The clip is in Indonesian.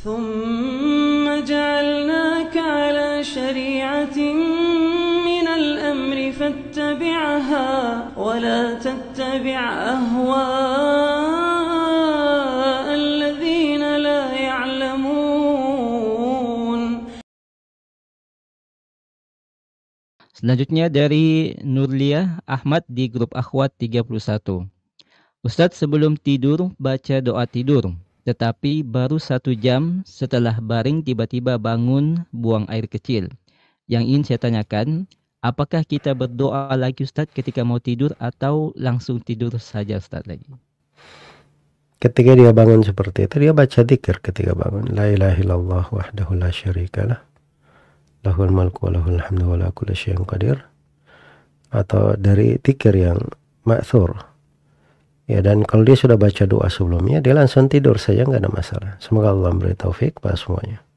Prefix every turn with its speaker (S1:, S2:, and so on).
S1: ثم جعلناك على شريعة من الأمر فاتبعها ولا تتبع أهواء الذين لا يعلمون
S2: Selanjutnya dari Nurlia Ahmad di grup Akhwat 31. Ustadz sebelum tidur baca doa tidur. Tetapi baru satu jam setelah baring tiba-tiba bangun buang air kecil. Yang ingin saya tanyakan, apakah kita berdoa lagi Ustaz ketika mau tidur atau langsung tidur saja Ustaz lagi?
S3: Ketika dia bangun seperti itu, dia baca dikir ketika bangun. La ilaha illallah wahdahu la syarikalah. Lahul malku wa lahul hamdu wa la qadir. Atau dari dikir yang maksur Ya dan kalau dia sudah baca doa sebelumnya, dia langsung tidur saja nggak ada masalah. Semoga Allah beri
S1: taufik pada semuanya.